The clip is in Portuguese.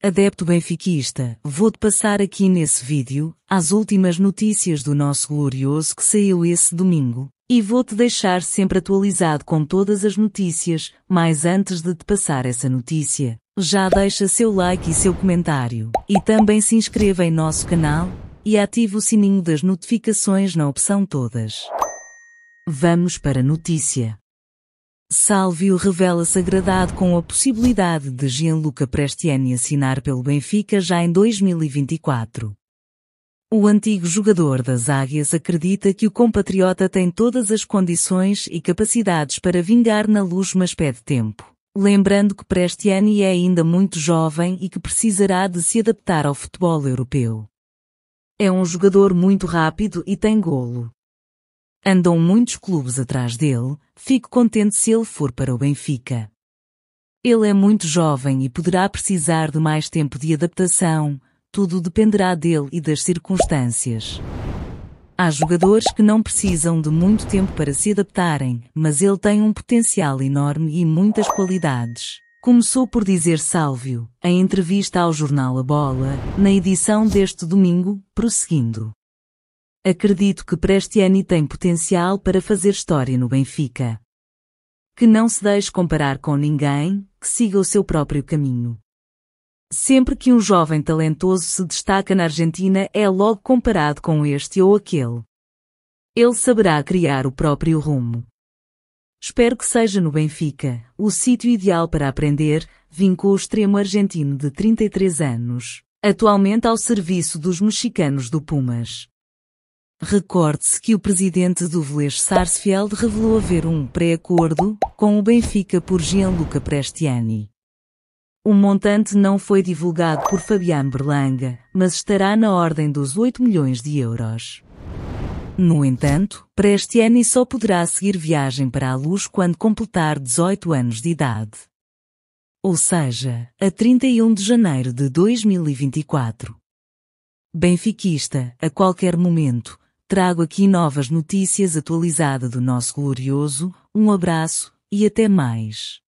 Adepto benfiquista, vou-te passar aqui nesse vídeo, as últimas notícias do nosso glorioso que saiu esse domingo, e vou-te deixar sempre atualizado com todas as notícias, mas antes de te passar essa notícia, já deixa seu like e seu comentário, e também se inscreva em nosso canal, e ative o sininho das notificações na opção todas. Vamos para a notícia. Salvio revela-se agradado com a possibilidade de Gianluca Prestiani assinar pelo Benfica já em 2024. O antigo jogador das Águias acredita que o compatriota tem todas as condições e capacidades para vingar na luz, mas pede tempo. Lembrando que Prestiani é ainda muito jovem e que precisará de se adaptar ao futebol europeu. É um jogador muito rápido e tem golo. Andam muitos clubes atrás dele, fico contente se ele for para o Benfica. Ele é muito jovem e poderá precisar de mais tempo de adaptação, tudo dependerá dele e das circunstâncias. Há jogadores que não precisam de muito tempo para se adaptarem, mas ele tem um potencial enorme e muitas qualidades. Começou por dizer Sálvio, em entrevista ao jornal A Bola, na edição deste domingo, prosseguindo. Acredito que Prestiani tem potencial para fazer história no Benfica. Que não se deixe comparar com ninguém, que siga o seu próprio caminho. Sempre que um jovem talentoso se destaca na Argentina, é logo comparado com este ou aquele. Ele saberá criar o próprio rumo. Espero que seja no Benfica, o sítio ideal para aprender, vincou o extremo argentino de 33 anos, atualmente ao serviço dos mexicanos do Pumas. Recorde-se que o presidente do Vélez Sarsfield revelou haver um pré-acordo com o Benfica por Gianluca Prestiani. O montante não foi divulgado por Fabián Berlanga, mas estará na ordem dos 8 milhões de euros. No entanto, Prestiani só poderá seguir viagem para a luz quando completar 18 anos de idade. Ou seja, a 31 de janeiro de 2024. Benfiquista, a qualquer momento, trago aqui novas notícias atualizadas do nosso glorioso. Um abraço e até mais.